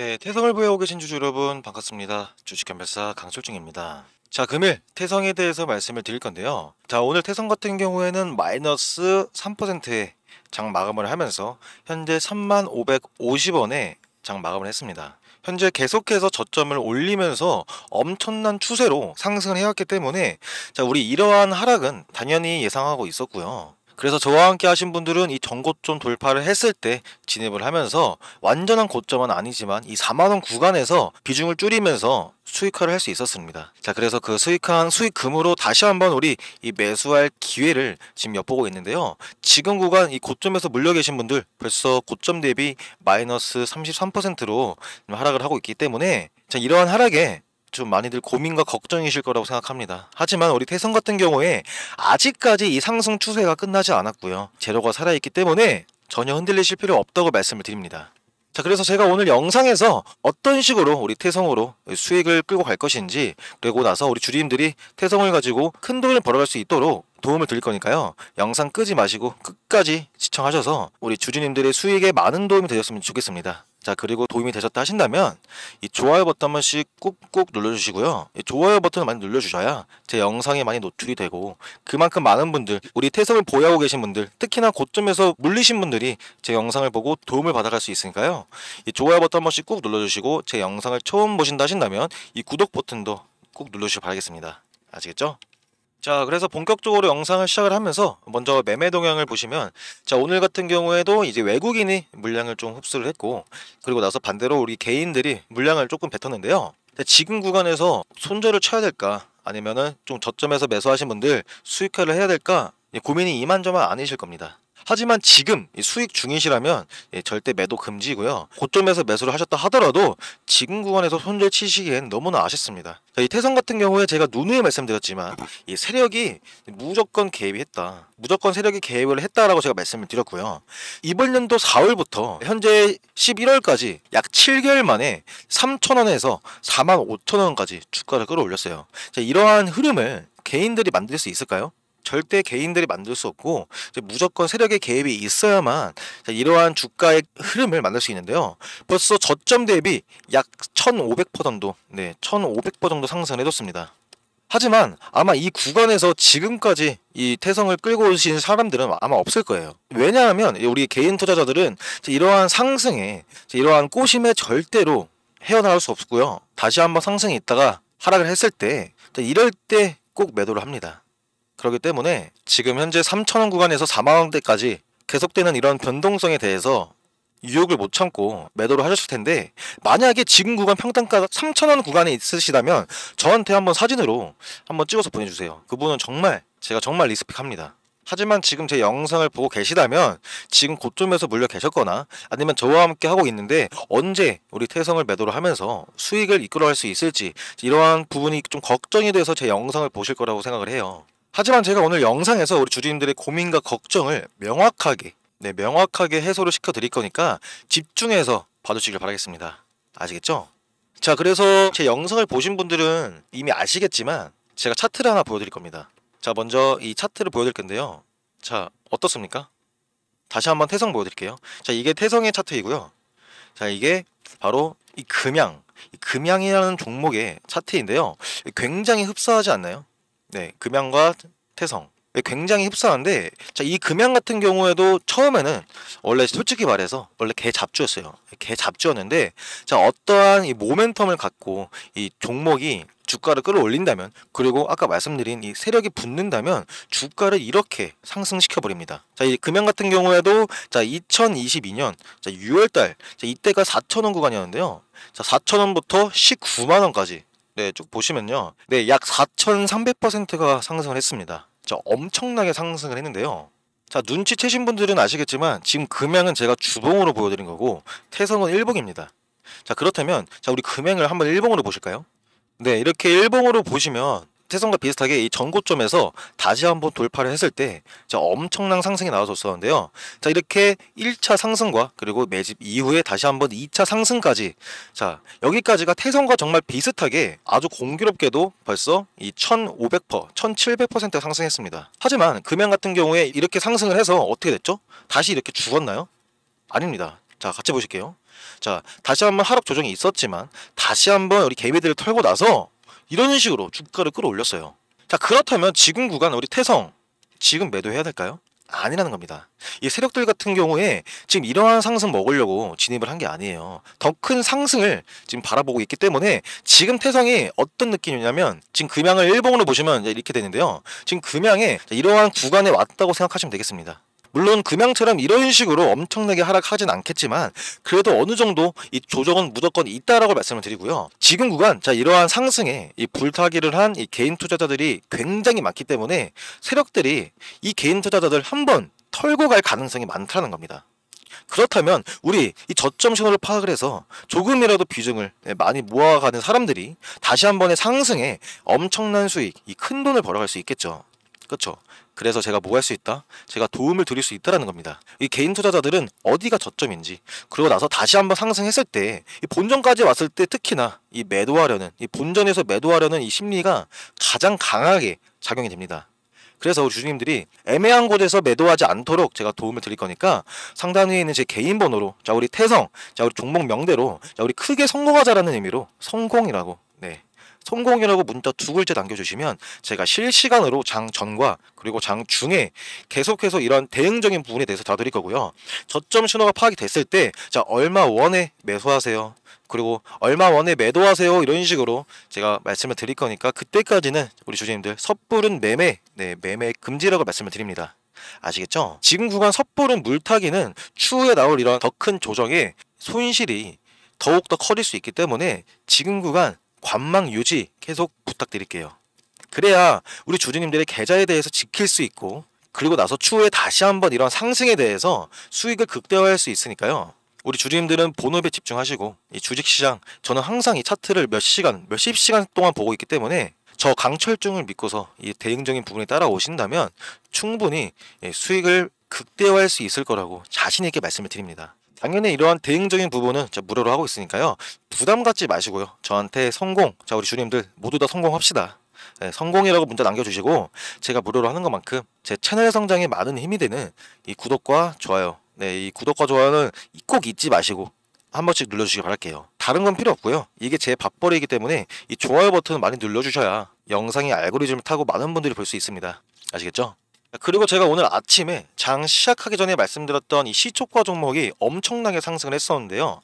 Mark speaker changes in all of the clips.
Speaker 1: 네, 태성을 보유하고 계신 주주 여러분 반갑습니다. 주식개발사 강철중입니다. 자, 금일 태성에 대해서 말씀을 드릴 건데요. 자, 오늘 태성 같은 경우에는 마이너스 3%의 장 마감을 하면서 현재 3550원에 장 마감을 했습니다. 현재 계속해서 저점을 올리면서 엄청난 추세로 상승을 해왔기 때문에 자 우리 이러한 하락은 당연히 예상하고 있었고요. 그래서 저와 함께 하신 분들은 이 전고점 돌파를 했을 때 진입을 하면서 완전한 고점은 아니지만 이 4만원 구간에서 비중을 줄이면서 수익화를 할 수 있었습니다. 자, 그래서 그 수익한 수익금으로 다시 한번 우리 이 매수할 기회를 지금 엿보고 있는데요. 지금 구간 이 고점에서 물려 계신 분들 벌써 고점 대비 마이너스 33%로 하락을 하고 있기 때문에 자, 이러한 하락에 좀 많이들 고민과 걱정이실 거라고 생각합니다. 하지만 우리 태성 같은 경우에 아직까지 이 상승 추세가 끝나지 않았고요. 재료가 살아있기 때문에 전혀 흔들리실 필요 없다고 말씀을 드립니다. 자 그래서 제가 오늘 영상에서 어떤 식으로 우리 태성으로 수익을 끌고 갈 것인지 그리고 나서 우리 주임들이 태성을 가지고 큰 돈을 벌어갈 수 있도록 도움을 드릴 거니까요. 영상 끄지 마시고 끝까지 시청하셔서 우리 주주님들의 수익에 많은 도움이 되셨으면 좋겠습니다. 자 그리고 도움이 되셨다 하신다면 이 좋아요 버튼 한 번씩 꾹꾹 눌러주시고요 좋아요 버튼을 많이 눌러주셔야 제영상에 많이 노출이 되고 그만큼 많은 분들 우리 태성을 보유하고 계신 분들 특히나 고점에서 물리신 분들이 제 영상을 보고 도움을 받아갈 수 있으니까요 이 좋아요 버튼 한 번씩 꾹 눌러주시고 제 영상을 처음 보신다 하신다면 이 구독 버튼도 꾹 눌러주시기 바라겠습니다 아시겠죠? 자, 그래서 본격적으로 영상을 시작을 하면서 먼저 매매 동향을 보시면 자, 오늘 같은 경우에도 이제 외국인이 물량을 좀 흡수를 했고 그리고 나서 반대로 우리 개인들이 물량을 조금 뱉었는데요. 근데 지금 구간에서 손절을 쳐야 될까 아니면은 좀 저점에서 매수하신 분들 수익화를 해야 될까 예, 고민이 이만저만 아니실 겁니다. 하지만 지금 수익 중이시라면 예, 절대 매도 금지고요. 고점에서 매수를 하셨다 하더라도 지금 구간에서 손절 치시기엔 너무나 아쉽습니다. 이 태성 같은 경우에 제가 누누이 말씀드렸지만 이 세력이 무조건 개입이 했다. 무조건 세력이 개입을 했다라고 제가 말씀을 드렸고요. 이번 년도 4월부터 현재 11월까지 약 7개월 만에 3천원에서 4만 5천원까지 주가를 끌어올렸어요. 이러한 흐름을 개인들이 만들 수 있을까요? 절대 개인들이 만들 수 없고 무조건 세력의 개입이 있어야만 이러한 주가의 흐름을 만들 수 있는데요. 벌써 저점 대비 약 1,500% 정도, 네, 1,500% 정도 상승해줬습니다. 하지만 아마 이 구간에서 지금까지 이 태성을 끌고 오신 사람들은 아마 없을 거예요. 왜냐하면 우리 개인 투자자들은 이러한 상승에 이러한 꼬심에 절대로 헤어나올 수 없고요. 다시 한번 상승이 있다가 하락을 했을 때 이럴 때 꼭 매도를 합니다. 그렇기 때문에 지금 현재 3천원 구간에서 4만원대까지 계속되는 이런 변동성에 대해서 유혹을 못 참고 매도를 하셨을 텐데 만약에 지금 구간 평단가 3천원 구간에 있으시다면 저한테 한번 사진으로 한번 찍어서 보내주세요 그분은 정말 제가 정말 리스펙합니다 하지만 지금 제 영상을 보고 계시다면 지금 고점에서 물려 계셨거나 아니면 저와 함께 하고 있는데 언제 우리 태성을 매도를 하면서 수익을 이끌어갈 수 있을지 이러한 부분이 좀 걱정이 돼서 제 영상을 보실 거라고 생각을 해요. 하지만 제가 오늘 영상에서 우리 주주님들의 고민과 걱정을 명확하게 네, 명확하게 해소를 시켜드릴 거니까 집중해서 봐주시길 바라겠습니다. 아시겠죠? 자, 그래서 제 영상을 보신 분들은 이미 아시겠지만 제가 차트를 하나 보여드릴 겁니다. 자, 먼저 이 차트를 보여드릴 건데요. 자, 어떻습니까? 다시 한번 태성 보여드릴게요. 자, 이게 태성의 차트이고요. 자, 이게 바로 이 금양, 이 금양이라는 종목의 차트인데요. 굉장히 흡사하지 않나요? 네, 금양과 태성. 네, 굉장히 흡사한데 자, 이 금양 같은 경우에도 처음에는 원래 솔직히 말해서 원래 개 잡주였어요. 개 잡주였는데 자, 어떠한 이 모멘텀을 갖고 이 종목이 주가를 끌어올린다면 그리고 아까 말씀드린 이 세력이 붙는다면 주가를 이렇게 상승시켜 버립니다. 자, 이 금양 같은 경우에도 자, 2022년 자, 6월 달 자, 이때가 4천원 구간이었는데요. 자, 4천원부터 19만 원까지 네, 쭉 보시면요. 네, 약 4,300%가 상승을 했습니다. 자, 엄청나게 상승을 했는데요. 자, 눈치채신 분들은 아시겠지만 지금 금양은 제가 주봉으로 보여드린 거고 태성은 일봉입니다. 자, 그렇다면 자, 우리 금양을 한번 일봉으로 보실까요? 네, 이렇게 일봉으로 보시면 태선과 비슷하게 이 전고점에서 다시 한번 돌파를 했을 때 엄청난 상승이 나와줬었는데요. 자 이렇게 1차 상승과 그리고 매집 이후에 다시 한번 2차 상승까지 자 여기까지가 태선과 정말 비슷하게 아주 공교롭게도 벌써 이1500% 1700% 상승했습니다. 하지만 금양 같은 경우에 이렇게 상승을 해서 어떻게 됐죠? 다시 이렇게 죽었나요? 아닙니다. 자 같이 보실게요. 자 다시 한번 하락 조정이 있었지만 다시 한번 우리 개미들을 털고 나서 이런 식으로 주가를 끌어올렸어요. 자 그렇다면 지금 구간 우리 태성 지금 매도해야 될까요? 아니라는 겁니다. 이 세력들 같은 경우에 지금 이러한 상승 먹으려고 진입을 한 게 아니에요. 더 큰 상승을 지금 바라보고 있기 때문에 지금 태성이 어떤 느낌이냐면 지금 금양을 일봉으로 보시면 이렇게 되는데요. 지금 금양에 이러한 구간에 왔다고 생각하시면 되겠습니다. 물론 금양처럼 이런 식으로 엄청나게 하락하진 않겠지만 그래도 어느 정도 이 조정은 무조건 있다라고 말씀을 드리고요. 지금 구간 자 이러한 상승에 이 불타기를 한 이 개인 투자자들이 굉장히 많기 때문에 세력들이 이 개인 투자자들 한번 털고 갈 가능성이 많다는 겁니다. 그렇다면 우리 이 저점 신호를 파악을 해서 조금이라도 비중을 예, 많이 모아가는 사람들이 다시 한 번의 상승에 엄청난 수익, 이 큰 돈을 벌어갈 수 있겠죠. 그렇죠. 그래서 제가 뭐 할 수 있다? 제가 도움을 드릴 수 있다라는 겁니다. 이 개인 투자자들은 어디가 저점인지 그러고 나서 다시 한번 상승했을 때 본전까지 왔을 때 특히나 이 매도하려는 이 본전에서 매도하려는 이 심리가 가장 강하게 작용이 됩니다. 그래서 우리 주주님들이 애매한 곳에서 매도하지 않도록 제가 도움을 드릴 거니까 상단 위에 있는 제 개인 번호로 자 우리 태성 자 우리 종목 명대로 자 우리 크게 성공하자라는 의미로 성공이라고 네 성공이라고 문자 두 글자 남겨주시면 제가 실시간으로 장 전과 그리고 장 중에 계속해서 이런 대응적인 부분에 대해서 다드릴 거고요. 저점 신호가 파악이 됐을 때자 얼마 원에 매수하세요. 그리고 얼마 원에 매도하세요 이런 식으로 제가 말씀을 드릴 거니까 그때까지는 우리 주주님들 섣부른 매매 네 매매 금지라고 말씀을 드립니다 아시겠죠? 지금 구간 섣부른 물타기는 추후에 나올 이런 더 큰 조정에 손실이 더욱더 커질 수 있기 때문에 지금 구간 관망 유지 계속 부탁드릴게요. 그래야 우리 주주님들의 계좌에 대해서 지킬 수 있고 그리고 나서 추후에 다시 한번 이런 상승에 대해서 수익을 극대화할 수 있으니까요. 우리 주주님들은 본업에 집중하시고 이 주식시장 저는 항상 이 차트를 몇 시간 몇십 시간 동안 보고 있기 때문에 저 강철중을 믿고서 이 대응적인 부분에 따라오신다면 충분히 예, 수익을 극대화할 수 있을 거라고 자신 있게 말씀을 드립니다. 당연히 이러한 대응적인 부분은 무료로 하고 있으니까요. 부담 갖지 마시고요. 저한테 성공, 자 우리 주님들 모두 다 성공합시다. 네, 성공이라고 문자 남겨주시고 제가 무료로 하는 것만큼 제 채널 성장에 많은 힘이 되는 이 구독과 좋아요 네, 이 구독과 좋아요는 꼭 잊지 마시고 한 번씩 눌러주시기 바랄게요. 다른 건 필요 없고요. 이게 제 밥벌이이기 때문에 이 좋아요 버튼 많이 눌러주셔야 영상이 알고리즘을 타고 많은 분들이 볼 수 있습니다. 아시겠죠? 그리고 제가 오늘 아침에 장 시작하기 전에 말씀드렸던 이 시초과 종목이 엄청나게 상승을 했었는데요.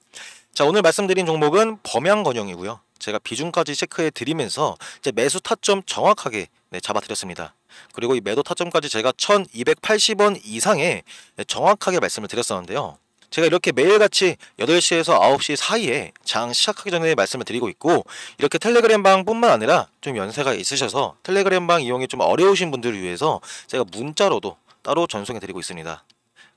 Speaker 1: 자 오늘 말씀드린 종목은 범양건영이고요. 제가 비중까지 체크해 드리면서 이제 매수 타점 정확하게 네, 잡아드렸습니다. 그리고 이 매도 타점까지 제가 1280원 이상에 정확하게 말씀을 드렸었는데요. 제가 이렇게 매일같이 8시에서 9시 사이에 장 시작하기 전에 말씀을 드리고 있고 이렇게 텔레그램방 뿐만 아니라 좀 연세가 있으셔서 텔레그램방 이용이 좀 어려우신 분들을 위해서 제가 문자로도 따로 전송해 드리고 있습니다.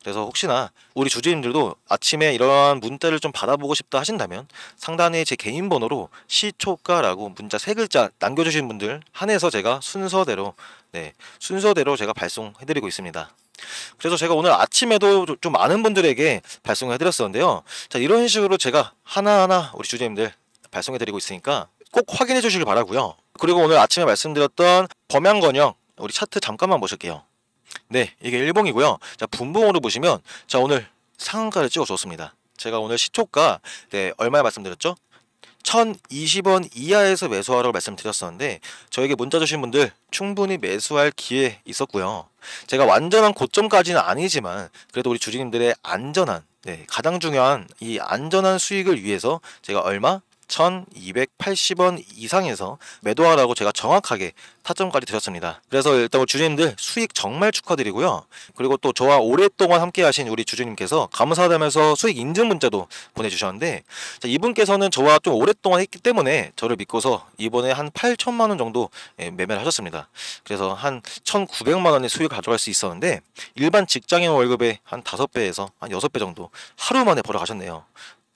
Speaker 1: 그래서 혹시나 우리 주주님들도 아침에 이러한 문자를 좀 받아보고 싶다 하신다면 상단에 제 개인 번호로 시초가라고 문자 세 글자 남겨주신 분들 한해서 제가 순서대로 네 순서대로 제가 발송해드리고 있습니다. 그래서 제가 오늘 아침에도 좀 많은 분들에게 발송을 해드렸었는데요. 자, 이런 식으로 제가 하나하나 우리 주제님들 발송해드리고 있으니까 꼭 확인해 주시길 바라고요. 그리고 오늘 아침에 말씀드렸던 범양건영 우리 차트 잠깐만 보실게요. 네, 이게 일봉이고요. 자, 분봉으로 보시면 자 오늘 상한가를 찍어줬습니다. 제가 오늘 시초가 네, 얼마에 말씀드렸죠? 1020원 이하에서 매수하라고 말씀드렸었는데 저에게 문자 주신 분들 충분히 매수할 기회 있었고요. 제가 완전한 고점까지는 아니지만 그래도 우리 주주님들의 안전한 네, 가장 중요한 이 안전한 수익을 위해서 제가 얼마 1,280원 이상에서 매도하라고 제가 정확하게 타점까지 드렸습니다. 그래서 일단 우리 주주님들 수익 정말 축하드리고요. 그리고 또 저와 오랫동안 함께 하신 우리 주주님께서 감사하다면서 수익 인증 문자도 보내주셨는데 자, 이분께서는 저와 좀 오랫동안 했기 때문에 저를 믿고서 이번에 한 8천만 원 정도 예, 매매를 하셨습니다. 그래서 한 1,900만 원의 수익을 가져갈 수 있었는데 일반 직장인 월급의 한 5배에서 한 6배 정도 하루 만에 벌어가셨네요.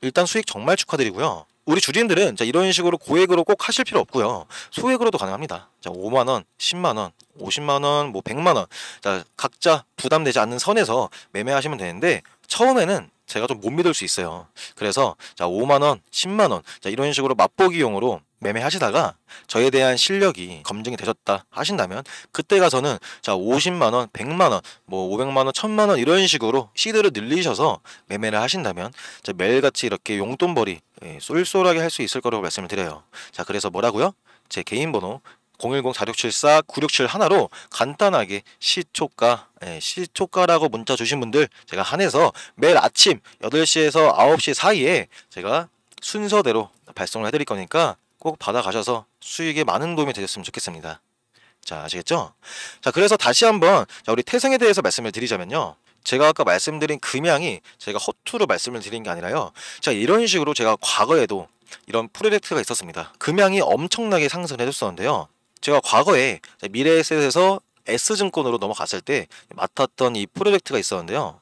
Speaker 1: 일단 수익 정말 축하드리고요. 우리 주린들은 자, 이런 식으로 고액으로 꼭 하실 필요 없고요. 소액으로도 가능합니다. 자, 5만 원, 10만 원, 50만 원, 뭐 100만 원. 자, 각자 부담되지 않는 선에서 매매하시면 되는데 처음에는 제가 좀 못 믿을 수 있어요. 그래서 자 5만 원, 10만 원, 자 이런 식으로 맛보기용으로 매매하시다가 저에 대한 실력이 검증이 되셨다 하신다면 그때 가서는 자 50만 원, 100만 원, 뭐 500만 원, 1000만 원 이런 식으로 시드를 늘리셔서 매매를 하신다면 자 매일같이 이렇게 용돈벌이 예, 쏠쏠하게 할 수 있을 거라고 말씀을 드려요. 자 그래서 뭐라고요? 제 개인 번호 010-4674-967하나로 간단하게 시초가, 예, 시초가라고 문자 주신 분들 제가 한해서 매일 아침 8시에서 9시 사이에 제가 순서대로 발송을 해드릴 거니까 꼭 받아가셔서 수익에 많은 도움이 되셨으면 좋겠습니다. 자, 아시겠죠? 자, 그래서 다시 한번 자, 우리 태생에 대해서 말씀을 드리자면요. 제가 아까 말씀드린 금양이 제가 허투루 말씀을 드린 게 아니라요. 자, 이런 식으로 제가 과거에도 이런 프로젝트가 있었습니다. 금양이 엄청나게 상승을 해줬었는데요. 제가 과거에 미래에셋에서 S증권으로 넘어갔을 때 맡았던 이 프로젝트가 있었는데요.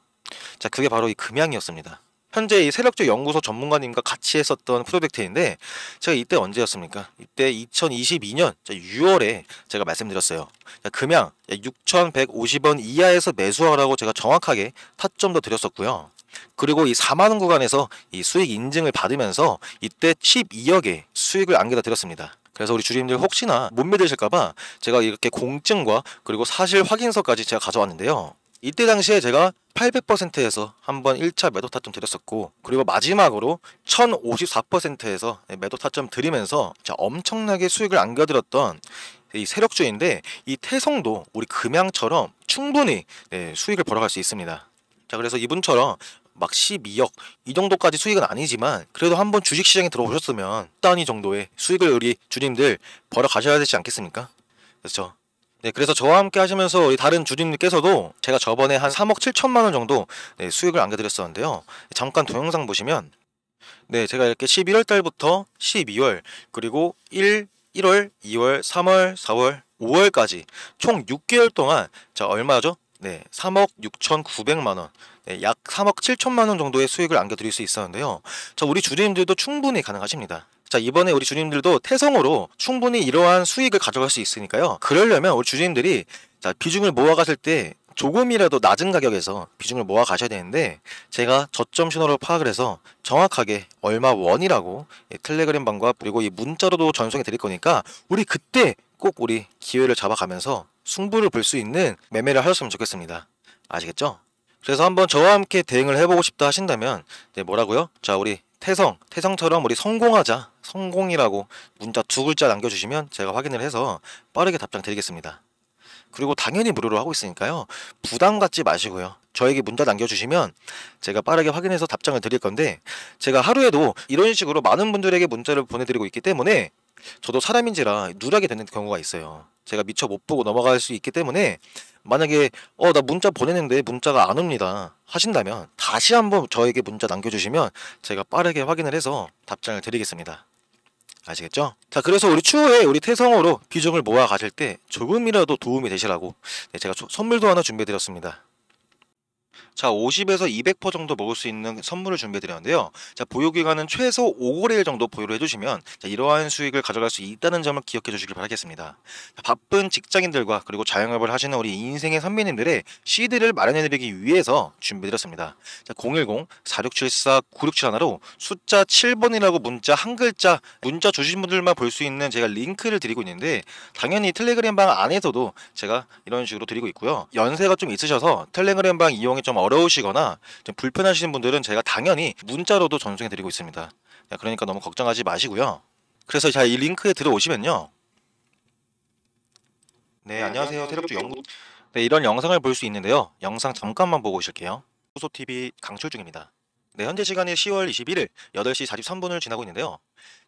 Speaker 1: 자, 그게 바로 이 금양이었습니다. 현재 이 세력주 연구소 전문가님과 같이 했었던 프로젝트인데 제가 이때 언제였습니까? 이때 2022년 6월에 제가 말씀드렸어요. 금양 6,150원 이하에서 매수하라고 제가 정확하게 타점도 드렸었고요. 그리고 이 4만원 구간에서 이 수익 인증을 받으면서 이때 12억의 수익을 안겨다 드렸습니다. 그래서 우리 주님들 혹시나 못 믿으실까봐 제가 이렇게 공증과 그리고 사실 확인서까지 제가 가져왔는데요. 이때 당시에 제가 800%에서 한번 1차 매도 타점 드렸었고 그리고 마지막으로 1054%에서 매도 타점 드리면서 엄청나게 수익을 안겨드렸던 이 세력주인데 이 태성도 우리 금양처럼 충분히 네, 수익을 벌어갈 수 있습니다. 자 그래서 이분처럼 막 12억 이 정도까지 수익은 아니지만 그래도 한 번 주식시장에 들어오셨으면 단위 정도의 수익을 우리 주님들 벌어 가셔야 되지 않겠습니까? 그렇죠. 네, 그래서 저와 함께 하시면서 우리 다른 주님께서도 제가 저번에 한 3억 7천만 원 정도 네, 수익을 안겨드렸었는데요. 잠깐 동영상 보시면 네, 제가 이렇게 11월 달부터 12월 그리고 1, 1월, 2월, 3월, 4월, 5월까지 총 6개월 동안 자 얼마죠? 네, 3억 6,900만 원, 네, 약 3억 7천만 원 정도의 수익을 안겨드릴 수 있었는데요. 자, 우리 주주님들도 충분히 가능하십니다. 자 이번에 우리 주님들도 주 태성으로 충분히 이러한 수익을 가져갈 수 있으니까요. 그러려면 우리 주님들이 자 비중을 모아갔을 때 조금이라도 낮은 가격에서 비중을 모아 가셔야 되는데 제가 저점 신호를 파악을 해서 정확하게 얼마 원이라고 텔레그램 방과 그리고 이 문자로도 전송해 드릴 거니까 우리 그때 꼭 우리 기회를 잡아가면서 승부를 볼 수 있는 매매를 하셨으면 좋겠습니다. 아시겠죠? 그래서 한번 저와 함께 대응을 해보고 싶다 하신다면 네, 뭐라고요? 자 우리 태성, 태성처럼 우리 성공하자, 성공이라고 문자 두 글자 남겨주시면 제가 확인을 해서 빠르게 답장 드리겠습니다. 그리고 당연히 무료로 하고 있으니까요. 부담 갖지 마시고요. 저에게 문자 남겨주시면 제가 빠르게 확인해서 답장을 드릴 건데 제가 하루에도 이런 식으로 많은 분들에게 문자를 보내드리고 있기 때문에 저도 사람인지라 누락이 되는 경우가 있어요. 제가 미처 못 보고 넘어갈 수 있기 때문에 만약에 어 나 문자 보내는데 문자가 안 옵니다 하신다면 다시 한번 저에게 문자 남겨주시면 제가 빠르게 확인을 해서 답장을 드리겠습니다. 아시겠죠? 자 그래서 우리 추후에 우리 태성어로 비중을 모아 가실 때 조금이라도 도움이 되시라고 네, 제가 조, 선물도 하나 준비해 드렸습니다. 자, 50에서 200% 정도 먹을 수 있는 선물을 준비해 드렸는데요. 자, 보유기간은 최소 5거래일 정도 보유를 해주시면 자, 이러한 수익을 가져갈 수 있다는 점을 기억해 주시길 바라겠습니다. 자, 바쁜 직장인들과 그리고 자영업을 하시는 우리 인생의 선배님들의 시드를 마련해 드리기 위해서 준비해 드렸습니다. 자, 010-4674-9671로 숫자 7번이라고 문자 한 글자 문자 주신 분들만 볼 수 있는 제가 링크를 드리고 있는데 당연히 텔레그램 방 안에서도 제가 이런 식으로 드리고 있고요. 연세가 좀 있으셔서 텔레그램 방 이용이 좀 어려우시거나 좀 불편하신 분들은 제가 당연히 문자로도 전송해 드리고 있습니다. 네, 그러니까 너무 걱정하지 마시고요. 그래서 자 이 링크에 들어오시면요. 네, 네 안녕하세요. 세력주 연구 네, 이런 영상을 볼 수 있는데요. 영상 잠깐만 보고 오실게요. 소소TV 강철중입니다. 네, 현재 시간이 10월 21일 8시 43분을 지나고 있는데요.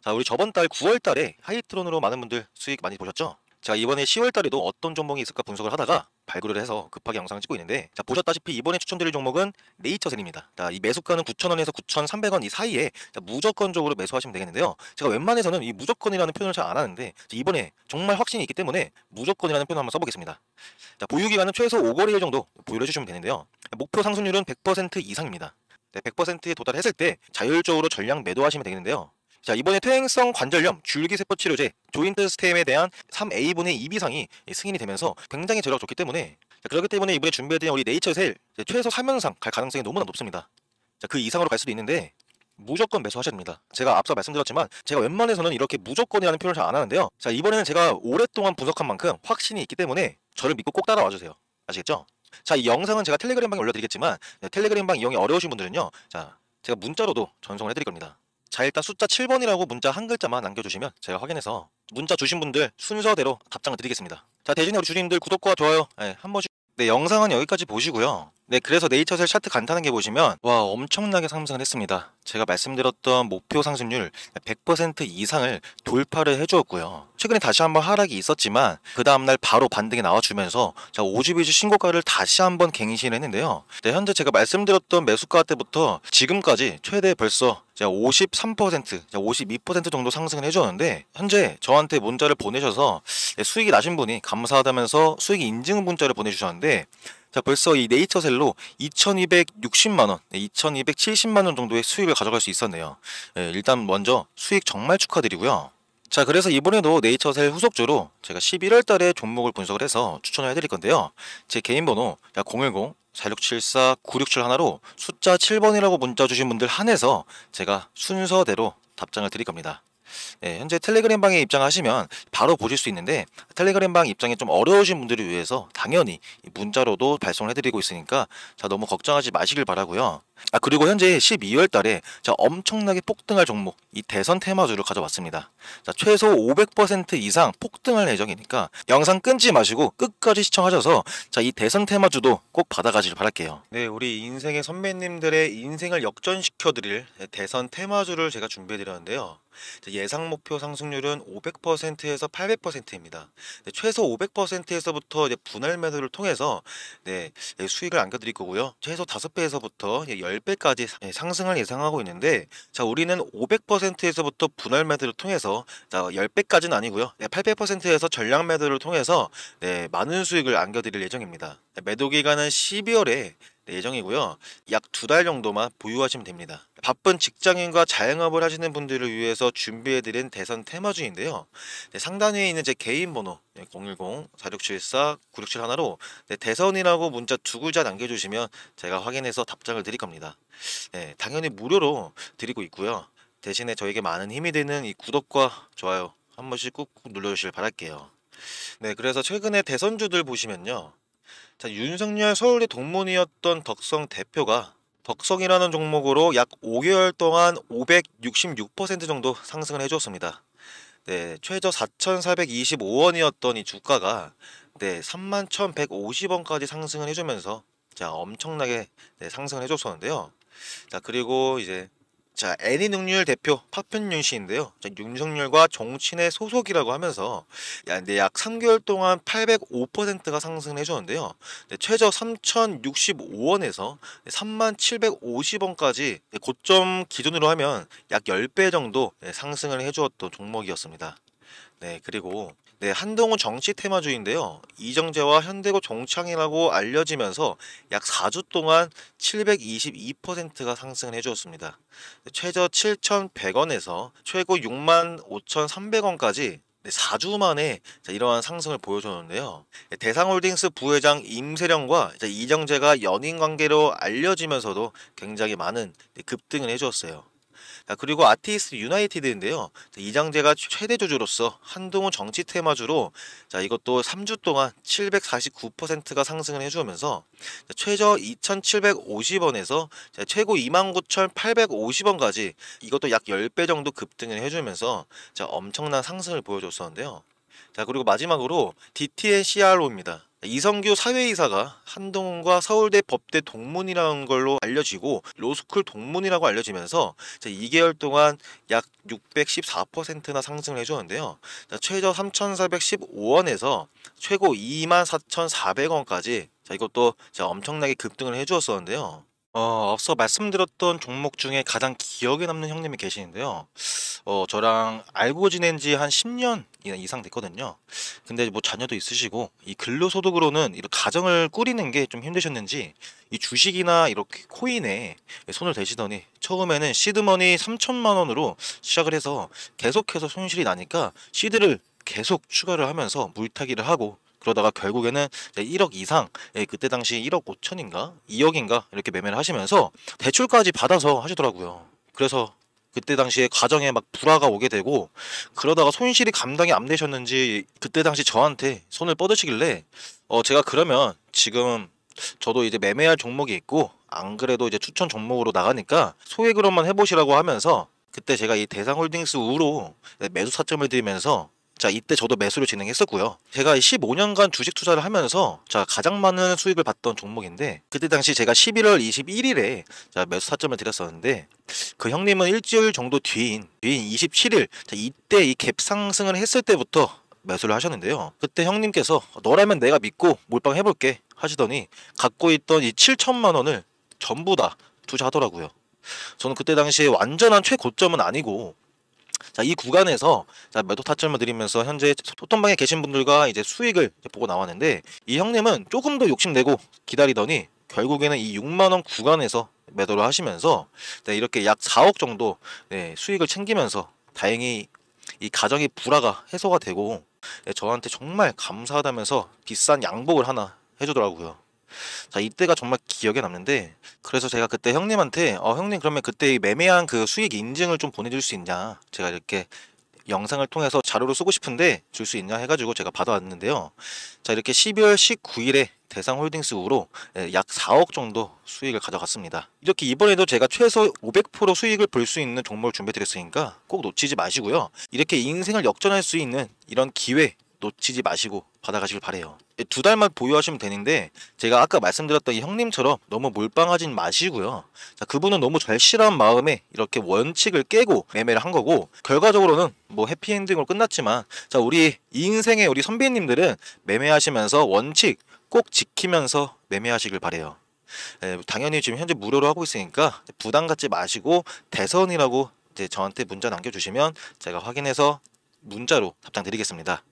Speaker 1: 자, 우리 저번 달 9월 달에 하이트론으로 많은 분들 수익 많이 보셨죠? 자 이번에 10월달에도 어떤 종목이 있을까 분석을 하다가 발굴을 해서 급하게 영상을 찍고 있는데 자 보셨다시피 이번에 추천드릴 종목은 네이처셀입니다. 자, 이 매수가는 9,000원에서 9,300원 이 사이에 자, 무조건적으로 매수하시면 되겠는데요. 제가 웬만해서는 이 무조건이라는 표현을 잘 안 하는데 이번에 정말 확신이 있기 때문에 무조건이라는 표현을 한번 써보겠습니다. 자, 보유 기간은 최소 5거래일 정도 보유를 해주시면 되는데요. 목표 상승률은 100% 이상입니다. 100%에 도달했을 때 자율적으로 전량 매도하시면 되겠는데요. 자, 이번에 퇴행성 관절염 줄기세포 치료제 조인트 스템에 대한 3A분의 2 비상이 승인이 되면서 굉장히 제로가 좋기 때문에 자, 그렇기 때문에 이번에 준비된 우리 네이처 셀 최소 3연상 갈 가능성이 너무나 높습니다. 자, 그 이상으로 갈 수도 있는데 무조건 매수하셔야 됩니다. 제가 앞서 말씀드렸지만 제가 웬만해서는 이렇게 무조건이라는 표현을 잘 안 하는데요. 자, 이번에는 제가 오랫동안 분석한 만큼 확신이 있기 때문에 저를 믿고 꼭 따라와 주세요. 아시겠죠? 자, 이 영상은 제가 텔레그램 방에 올려드리겠지만 네, 텔레그램 방 이용이 어려우신 분들은요. 자, 제가 문자로도 전송을 해드릴 겁니다. 자 일단 숫자 7번이라고 문자 한 글자만 남겨주시면 제가 확인해서 문자 주신 분들 순서대로 답장을 드리겠습니다. 자 대신에 우리 주님들 구독과 좋아요 네, 한 번씩 네 영상은 여기까지 보시고요. 네, 그래서 네이처셀 차트 간단하게 보시면 와 엄청나게 상승을 했습니다. 제가 말씀드렸던 목표 상승률 100% 이상을 돌파를 해주었고요. 최근에 다시 한번 하락이 있었지만 그 다음날 바로 반등이 나와주면서 자 52주 신고가를 다시 한번 갱신을 했는데요. 네, 현재 제가 말씀드렸던 매수가 때부터 지금까지 최대 벌써 53%, 52% 정도 상승을 해줬는데 현재 저한테 문자를 보내셔서 네, 수익이 나신 분이 감사하다면서 수익 인증 문자를 보내주셨는데 자, 벌써 이 네이처셀로 2,260만원, 2,270만원 정도의 수익을 가져갈 수 있었네요. 예, 일단 먼저 수익 정말 축하드리고요. 자 그래서 이번에도 네이처셀 후속주로 제가 11월 달에 종목을 분석을 해서 추천을 해드릴 건데요 제 개인 번호 약010 4674 967 하나로 숫자 7번이라고 문자 주신 분들 한해서 제가 순서대로 답장을 드릴 겁니다 네, 현재 텔레그램 방에 입장하시면 바로 보실 수 있는데 텔레그램 방 입장이 좀 어려우신 분들을 위해서 당연히 문자로도 발송을 해드리고 있으니까 자 너무 걱정하지 마시길 바라고요. 아 그리고 현재 12월 달에 자 엄청나게 폭등할 종목 이 대선 테마주를 가져왔습니다. 자 최소 500% 이상 폭등할 예정이니까 영상 끊지 마시고 끝까지 시청하셔서 자 이 대선 테마주도 꼭 받아가시길 바랄게요. 네 우리 인생의 선배님들의 인생을 역전시켜드릴 대선 테마주를 제가 준비해드렸는데요. 예상 목표 상승률은 500%에서 800%입니다. 최소 500%에서부터 분할 매도를 통해서 네, 예, 수익을 안겨드릴 거고요. 최소 5배에서부터 10배까지 예, 상승을 예상하고 있는데 자 우리는 500%에서부터 분할 매도를 통해서 자 10배까지는 아니고요. 800%에서 전량 매도를 통해서 많은 수익을 안겨드릴 예정입니다. 매도 기간은 12월에 예정이고요. 약 두 달 정도만 보유하시면 됩니다. 바쁜 직장인과 자영업을 하시는 분들을 위해서 준비해드린 대선 테마주인데요. 네, 상단에 있는 제 개인 번호 010-4674-9671로 네, 대선이라고 문자 두 글자 남겨주시면 제가 확인해서 답장을 드릴 겁니다. 네, 당연히 무료로 드리고 있고요. 대신에 저에게 많은 힘이 되는 이 구독과 좋아요 한 번씩 꾹꾹 눌러주시길 바랄게요. 네, 그래서 최근에 대선주들 보시면요. 자, 윤석열 서울대 동문이었던 덕성 대표가 덕성이라는 종목으로 약 5개월 동안 566% 정도 상승을 해줬습니다. 네, 최저 4,425원이었던 이 주가가 네, 31,150원까지 상승을 해주면서 자, 엄청나게 네, 상승을 해줬었는데요. 자, 그리고 이제 자, 애니능률 대표 파편윤 씨인데요. 자, 윤석열과 정치인의 소속이라고 하면서 네, 약 3개월 동안 805%가 상승을 해줬는데요. 네, 최저 3,065원에서 3,750원까지 고점 기준으로 하면 약 10배 정도 네, 상승을 해주었던 종목이었습니다. 네, 그리고 네, 한동훈 정치 테마주인데요. 이정재와 현대고 종창이라고 알려지면서 약 4주 동안 722%가 상승을 해주었습니다. 최저 7,100원에서 최고 65,300원까지 4주 만에 이러한 상승을 보여줬는데요. 네, 대상홀딩스 부회장 임세령과 이정재가 연인 관계로 알려지면서도 굉장히 많은 네, 급등을 해주었어요. 자, 아, 그리고 아티스트 유나이티드인데요. 자, 이장재가 최대 주주로서 한동훈 정치 테마주로 자, 이것도 3주 동안 749%가 상승을 해주면서 자, 최저 2,750원에서 자, 최고 29,850원까지 이것도 약 10배 정도 급등을 해주면서 자, 엄청난 상승을 보여줬었는데요. 자, 그리고 마지막으로 DTNCRO입니다. 이성규 사회이사가 한동훈과 서울대 법대 동문이라는 걸로 알려지고 로스쿨 동문이라고 알려지면서 2개월 동안 약 614%나 상승을 해주는데요. 었 최저 3,415원에서 최고 24,400원까지 이것도 엄청나게 급등을 해주었었는데요. 어 앞서 말씀드렸던 종목 중에 가장 기억에 남는 형님이 계시는데요. 어 저랑 알고 지낸 지 한 10년 이상 됐거든요. 근데 뭐 자녀도 있으시고 이 근로소득으로는 이런 가정을 꾸리는 게 좀 힘드셨는지 이 주식이나 이렇게 코인에 손을 대시더니 처음에는 시드머니 3천만 원으로 시작을 해서 계속해서 손실이 나니까 시드를 계속 추가를 하면서 물타기를 하고 그러다가 결국에는 1억 이상 예, 그때 당시 1억 5천인가 2억인가 이렇게 매매를 하시면서 대출까지 받아서 하시더라고요. 그래서 그때 당시에 가정에 막 불화가 오게 되고 그러다가 손실이 감당이 안 되셨는지 그때 당시 저한테 손을 뻗으시길래 어 제가 그러면 지금 저도 이제 매매할 종목이 있고 안 그래도 이제 추천 종목으로 나가니까 소액으로만 해보시라고 하면서 그때 제가 이 대상홀딩스 우로 네, 매수 사점을 드리면서 자, 이때 저도 매수를 진행했었고요. 제가 15년간 주식 투자를 하면서 자, 가장 많은 수익을 봤던 종목인데 그때 당시 제가 11월 21일에 자, 매수 사점을 드렸었는데 그 형님은 일주일 정도 뒤인 뒤인 27일 자, 이때 이갭 상승을 했을 때부터 매수를 하셨는데요. 그때 형님께서 너라면 내가 믿고 몰빵 해볼게 하시더니 갖고 있던 이 7천만 원을 전부 다 투자하더라고요. 저는 그때 당시에 완전한 최고점은 아니고 자, 이 구간에서 자, 매도 타점을 드리면서 현재 소통방에 계신 분들과 이제 수익을 이제 보고 나왔는데 이 형님은 조금 더 욕심내고 기다리더니 결국에는 이 6만 원 구간에서 매도를 하시면서 네, 이렇게 약 4억 정도 네, 수익을 챙기면서 다행히 이 가정의 불화가 해소가 되고 네, 저한테 정말 감사하다면서 비싼 양복을 하나 해주더라고요. 자, 이때가 정말 기억에 남는데 그래서 제가 그때 형님한테 어, 형님 그러면 그때 매매한 그 수익 인증을 좀 보내줄 수 있냐 제가 이렇게 영상을 통해서 자료로 쓰고 싶은데 줄 수 있냐 해가지고 제가 받아왔는데요. 자 이렇게 12월 19일에 대상홀딩스 우로 예, 약 4억 정도 수익을 가져갔습니다. 이렇게 이번에도 제가 최소 500% 수익을 볼 수 있는 종목을 준비드렸으니까 꼭 놓치지 마시고요. 이렇게 인생을 역전할 수 있는 이런 기회 놓치지 마시고 받아가시길 바래요. 두 달만 보유하시면 되는데 제가 아까 말씀드렸던 이 형님처럼 너무 몰빵하진 마시고요. 자, 그분은 너무 잘 실한 마음에 이렇게 원칙을 깨고 매매를 한 거고 결과적으로는 뭐 해피엔딩으로 끝났지만 자, 우리 인생의 우리 선배님들은 매매하시면서 원칙 꼭 지키면서 매매하시길 바래요. 예, 당연히 지금 현재 무료로 하고 있으니까 부담 갖지 마시고 대선이라고 이제 저한테 문자 남겨주시면 제가 확인해서 문자로 답장 드리겠습니다.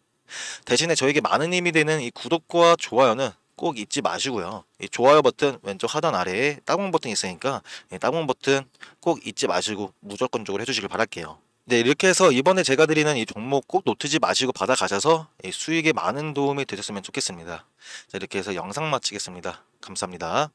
Speaker 1: 대신에 저에게 많은 힘이 되는 이 구독과 좋아요는 꼭 잊지 마시고요. 이 좋아요 버튼 왼쪽 하단 아래에 따봉 버튼이 있으니까 따봉 버튼 꼭 잊지 마시고 무조건적으로 해주시길 바랄게요. 네, 이렇게 해서 이번에 제가 드리는 이 종목 꼭 놓치지 마시고 받아가셔서 수익에 많은 도움이 되셨으면 좋겠습니다. 자, 이렇게 해서 영상 마치겠습니다. 감사합니다.